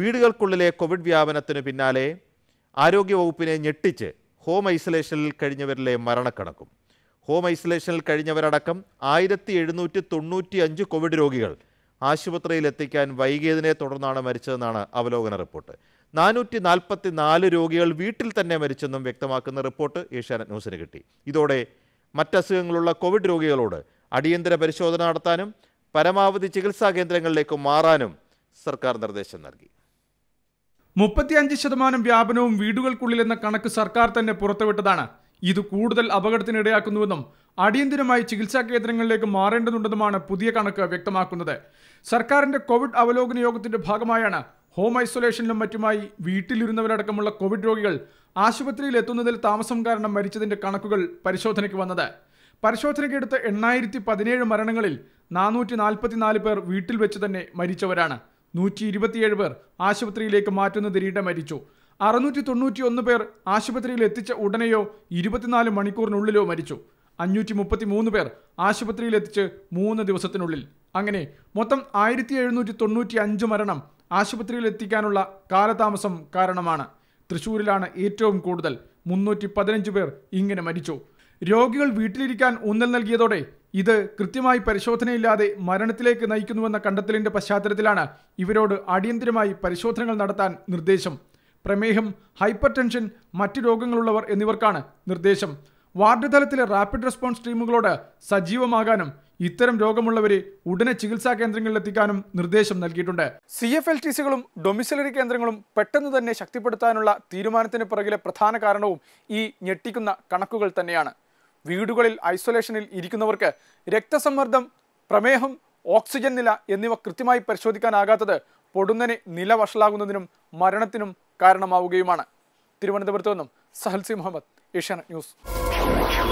വീടുകൾക്കുള്ളിലെ Covid വ്യാപനത്തിന് പിന്നാലെ ആരോഗ്യവകുപ്പിനെ ഞെട്ടിച്ച് home ഐസൊലേഷനിൽ കഴിഞ്ഞവരിലെ മരണക്കണക്കും home ഐസൊലേഷനിൽ കഴിഞ്ഞവരടക്കം ആയിരത്തി എഴുന്നൂറ്റി തൊണ്ണൂറ്റി അഞ്ച് കോവിഡ് രോഗികൾ ആശുപത്രിയിൽ എത്തിക്കാൻ വൈകിയതിനെ തുടർന്നാണ് മരിച്ചതെന്നാണ് അവലോകന റിപ്പോർട്ട് നാനൂറ്റി നാൽപ്പത്തി നാല് രോഗികൾ വീട്ടിൽ തന്നെ മരിച്ചെന്നും വ്യക്തമാക്കുന്ന റിപ്പോർട്ട് ഏഷ്യാനെറ്റ് ന്യൂസിന് കിട്ടി ഇതോടെ മറ്റസുഖങ്ങളുള്ള കോവിഡ് രോഗികളോട് അടിയന്തര പരിശോധന നടത്താനും പരമാവധി ചികിത്സാ കേന്ദ്രങ്ങളിലേക്ക് മാറാനും സർക്കാർ നിർദ്ദേശം നൽകി മുപ്പത്തിയഞ്ച് ശതമാനം വ്യാപനവും വീടുകൾക്കുള്ളിലെന്ന കണക്ക് സർക്കാർ തന്നെ പുറത്തുവിട്ടതാണ് ഇത് കൂടുതൽ അപകടത്തിനിടയാക്കുന്നുവെന്നും അടിയന്തിരമായി ചികിത്സാ കേന്ദ്രങ്ങളിലേക്ക് മാറേണ്ടതുണ്ടെന്നുമാണ് പുതിയ കണക്ക് വ്യക്തമാക്കുന്നത് സർക്കാരിന്റെ കോവിഡ് അവലോകന യോഗത്തിന്റെ ഭാഗമായാണ് ഹോം ഐസൊലേഷനിലും മറ്റുമായി വീട്ടിലിരുന്നവരടക്കമുള്ള കോവിഡ് രോഗികൾ ആശുപത്രിയിൽ എത്തുന്നതിൽ താമസം കാരണം മരിച്ചതിന്റെ കണക്കുകൾ പരിശോധനയ്ക്ക് വന്നത് പരിശോധനയ്ക്കെടുത്ത എണ്ണായിരത്തി പതിനേഴ് മരണങ്ങളിൽ നാനൂറ്റി നാൽപ്പത്തിനാല് പേർ വീട്ടിൽ വെച്ച് തന്നെ മരിച്ചവരാണ് നൂറ്റി ഇരുപത്തിയേഴ് പേർ ആശുപത്രിയിലേക്ക് മാറ്റുന്നതിനിടെ മരിച്ചു അറുന്നൂറ്റി തൊണ്ണൂറ്റിയൊന്ന് പേർ ആശുപത്രിയിൽ എത്തിച്ച ഉടനെയോ ഇരുപത്തിനാല് മണിക്കൂറിനുള്ളിലോ മരിച്ചു അഞ്ഞൂറ്റി മുപ്പത്തി മൂന്ന് പേർ ആശുപത്രിയിൽ എത്തിച്ച് മൂന്ന് ദിവസത്തിനുള്ളിൽ അങ്ങനെ മൊത്തം ആയിരത്തി എഴുന്നൂറ്റി തൊണ്ണൂറ്റി അഞ്ച് മരണം ആശുപത്രിയിൽ എത്തിക്കാനുള്ള കാലതാമസം കാരണമാണ് തൃശൂരിലാണ് ഏറ്റവും കൂടുതൽ മുന്നൂറ്റി പതിനഞ്ച് പേർ ഇങ്ങനെ മരിച്ചു രോഗികൾ വീട്ടിലിരിക്കാൻ ഊന്നൽ നൽകിയതോടെ ഇത് കൃത്യമായി പരിശോധനയില്ലാതെ മരണത്തിലേക്ക് നയിക്കുന്നുവെന്ന കണ്ടെത്തലിന്റെ പശ്ചാത്തലത്തിലാണ് ഇവരോട് അടിയന്തിരമായി പരിശോധനകൾ നടത്താൻ നിർദ്ദേശം പ്രമേഹം ഹൈപ്പർ ടെൻഷൻ മറ്റ് രോഗങ്ങളുള്ളവർ എന്നിവർക്കാണ് നിർദ്ദേശം വാർഡ് തലത്തിലെ റാപ്പിഡ് റെസ്പോൺസ് ടീമുകളോട് സജീവമാകാനും ഇത്തരം രോഗമുള്ളവരെ ഉടനെ ചികിത്സാ കേന്ദ്രങ്ങളിൽ എത്തിക്കാനും നിർദ്ദേശം നൽകിയിട്ടുണ്ട് സി എഫ് എൽ ടി സികളും ഡൊമിസിലറി കേന്ദ്രങ്ങളും പെട്ടെന്ന് തന്നെ ശക്തിപ്പെടുത്താനുള്ള തീരുമാനത്തിന് പുറകിലെ പ്രധാന കാരണവും ഈ ഞെട്ടിക്കുന്ന കണക്കുകൾ തന്നെയാണ് വീടുകളിൽ ഐസൊലേഷനിൽ ഇരിക്കുന്നവർക്ക് രക്തസമ്മർദ്ദം പ്രമേഹം ഓക്സിജൻ നില എന്നിവ കൃത്യമായി പരിശോധിക്കാനാകാത്തത് പൊടുന്നനെ നില വഷളാകുന്നതിനും മരണത്തിനും കാരണമാവുകയുമാണ് തിരുവനന്തപുരത്തു നിന്നും സഹൽസി മുഹമ്മദ് ഏഷ്യാനെറ്റ് ന്യൂസ്